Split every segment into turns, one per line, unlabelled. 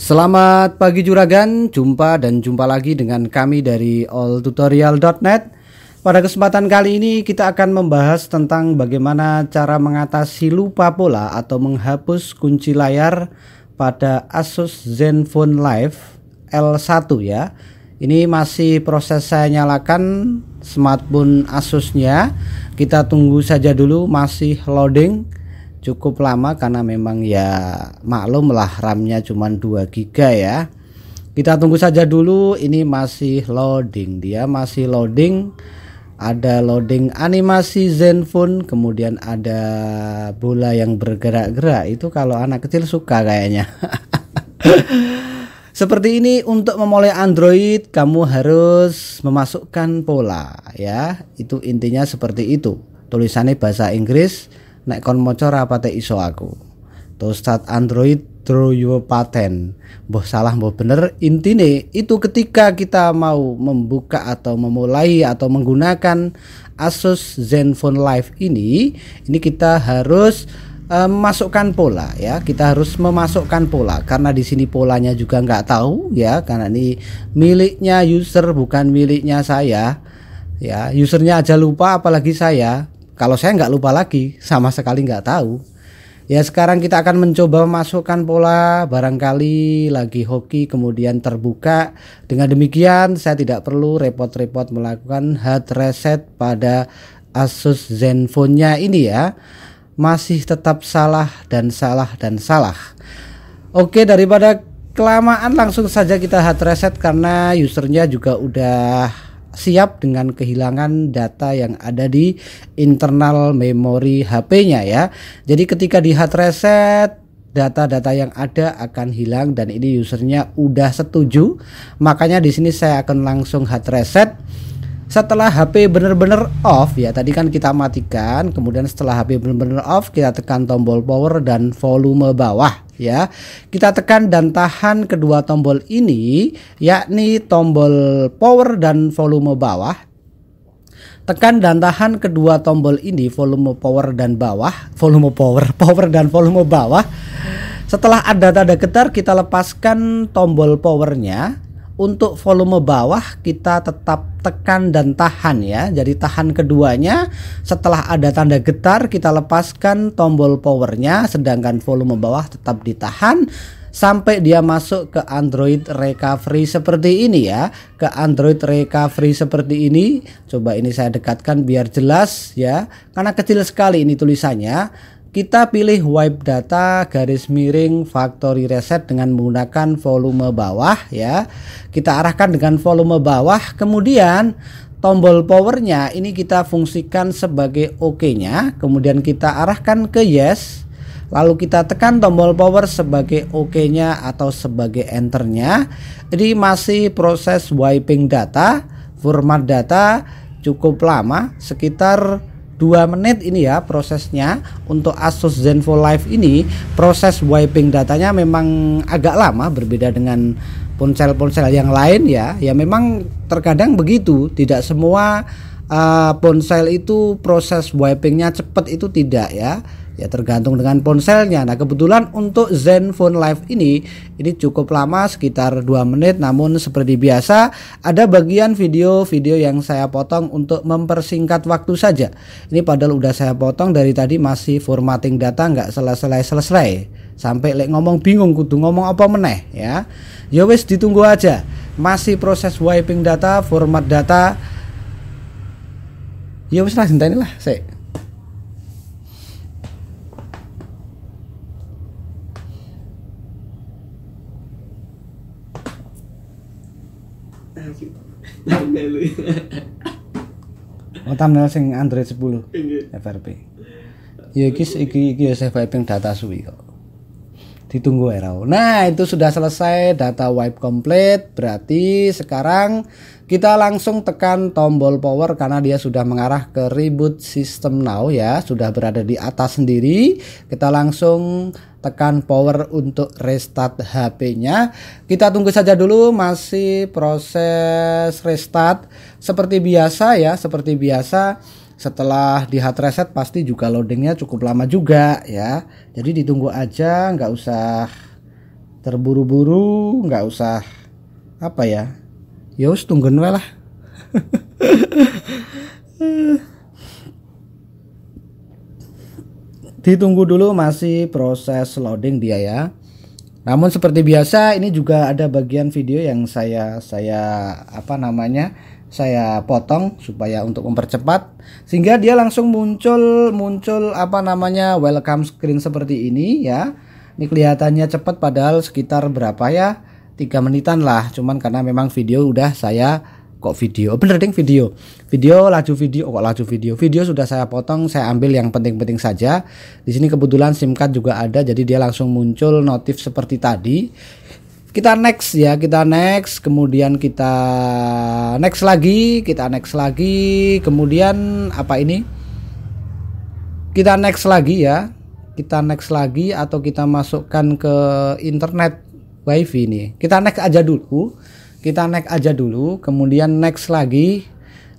Selamat pagi juragan, jumpa dan jumpa lagi dengan kami dari alltutorial.net. Pada kesempatan kali ini kita akan membahas tentang bagaimana cara mengatasi lupa pola atau menghapus kunci layar pada Asus Zenfone Live L1 ya. Ini masih proses saya nyalakan smartphone Asus-nya. Kita tunggu saja dulu masih loading cukup lama karena memang ya maklum lah RAM-nya cuma 2 GB ya kita tunggu saja dulu ini masih loading dia masih loading ada loading animasi Zenfone kemudian ada bola yang bergerak-gerak itu kalau anak kecil suka kayaknya seperti ini untuk memulai Android kamu harus memasukkan pola ya itu intinya seperti itu tulisannya bahasa Inggris nek kon maca rapate iso aku To start Android through your patent. Mbah salah mbah bener intine itu ketika kita mau membuka atau memulai atau menggunakan Asus Zenfone Live ini ini kita harus memasukkan eh, pola ya kita harus memasukkan pola karena di sini polanya juga nggak tahu ya karena ini miliknya user bukan miliknya saya ya usernya aja lupa apalagi saya kalau saya nggak lupa lagi sama sekali nggak tahu ya sekarang kita akan mencoba memasukkan pola barangkali lagi hoki kemudian terbuka dengan demikian saya tidak perlu repot-repot melakukan hard reset pada Asus Zenfone-nya ini ya masih tetap salah dan salah dan salah oke daripada kelamaan langsung saja kita hard reset karena usernya juga udah siap dengan kehilangan data yang ada di internal memori HP-nya ya. Jadi ketika di hard reset data-data yang ada akan hilang dan ini usernya udah setuju. Makanya di sini saya akan langsung hard reset. Setelah HP benar-benar off ya, tadi kan kita matikan, kemudian setelah HP benar-benar off kita tekan tombol power dan volume bawah ya. Kita tekan dan tahan kedua tombol ini yakni tombol power dan volume bawah. Tekan dan tahan kedua tombol ini volume power dan bawah, volume power, power dan volume bawah. Setelah ada tanda getar kita lepaskan tombol powernya untuk volume bawah kita tetap tekan dan tahan ya. Jadi tahan keduanya setelah ada tanda getar kita lepaskan tombol powernya sedangkan volume bawah tetap ditahan sampai dia masuk ke Android recovery seperti ini ya ke Android recovery seperti ini coba ini saya dekatkan biar jelas ya karena kecil sekali ini tulisannya kita pilih wipe data garis miring factory reset dengan menggunakan volume bawah ya. Kita arahkan dengan volume bawah, kemudian tombol powernya ini kita fungsikan sebagai OK-nya, kemudian kita arahkan ke yes. Lalu kita tekan tombol power sebagai OK-nya atau sebagai enter nya Jadi masih proses wiping data, format data cukup lama sekitar dua menit ini ya prosesnya untuk Asus Zenfone Live ini proses wiping datanya memang agak lama berbeda dengan ponsel-ponsel yang lain ya ya memang terkadang begitu tidak semua uh, ponsel itu proses wipingnya cepat itu tidak ya ya tergantung dengan ponselnya nah kebetulan untuk Zenfone Live ini ini cukup lama sekitar 2 menit namun seperti biasa ada bagian video-video yang saya potong untuk mempersingkat waktu saja ini padahal udah saya potong dari tadi masih formatting data nggak selesai-selesai sampai lek ngomong bingung kudu ngomong apa meneh ya ya wis ditunggu aja masih proses wiping data format data ya wis lah ini lah sih oh thumbnail sing Android 10 iya. FRP ya iki iki iki ya save wiping data suwi kok ditunggu error nah itu sudah selesai data wipe complete berarti sekarang kita langsung tekan tombol power karena dia sudah mengarah ke reboot system now ya sudah berada di atas sendiri kita langsung tekan power untuk restart HP-nya. Kita tunggu saja dulu masih proses restart seperti biasa ya, seperti biasa setelah di hard reset pasti juga loadingnya cukup lama juga ya jadi ditunggu aja nggak usah terburu-buru nggak usah apa ya yos tungguin lah ditunggu dulu masih proses loading dia ya namun seperti biasa ini juga ada bagian video yang saya saya apa namanya saya potong supaya untuk mempercepat sehingga dia langsung muncul muncul apa namanya welcome screen seperti ini ya ini kelihatannya cepat padahal sekitar berapa ya tiga menitan lah cuman karena memang video udah saya kok video bener ding video video laju video kok laju video video sudah saya potong saya ambil yang penting-penting saja di sini kebetulan SIM card juga ada jadi dia langsung muncul notif seperti tadi kita next ya kita next kemudian kita next lagi kita next lagi kemudian apa ini kita next lagi ya kita next lagi atau kita masukkan ke internet wifi ini kita next aja dulu kita next aja dulu kemudian next lagi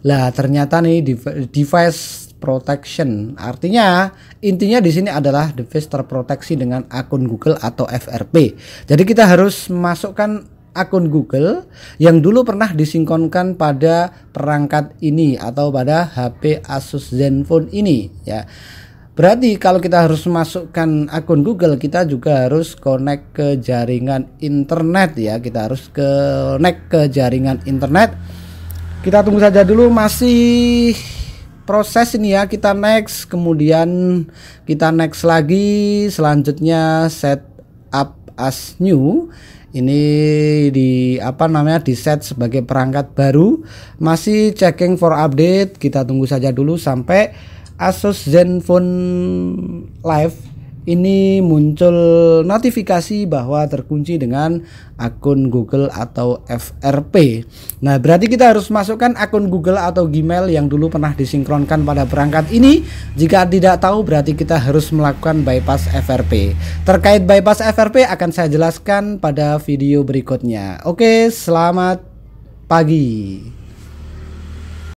lah ternyata nih device protection artinya intinya di sini adalah device terproteksi dengan akun Google atau FRP jadi kita harus masukkan akun Google yang dulu pernah disinkronkan pada perangkat ini atau pada HP Asus ZenFone ini ya Berarti kalau kita harus masukkan akun Google, kita juga harus connect ke jaringan internet ya. Kita harus connect ke jaringan internet. Kita tunggu saja dulu masih proses ini ya. Kita next, kemudian kita next lagi. Selanjutnya set up as new. Ini di apa namanya di set sebagai perangkat baru. Masih checking for update. Kita tunggu saja dulu sampai Asus Zenfone Live ini muncul notifikasi bahwa terkunci dengan akun Google atau FRP. Nah, berarti kita harus masukkan akun Google atau Gmail yang dulu pernah disinkronkan pada perangkat ini. Jika tidak tahu, berarti kita harus melakukan bypass FRP. Terkait bypass FRP akan saya jelaskan pada video berikutnya. Oke, selamat pagi.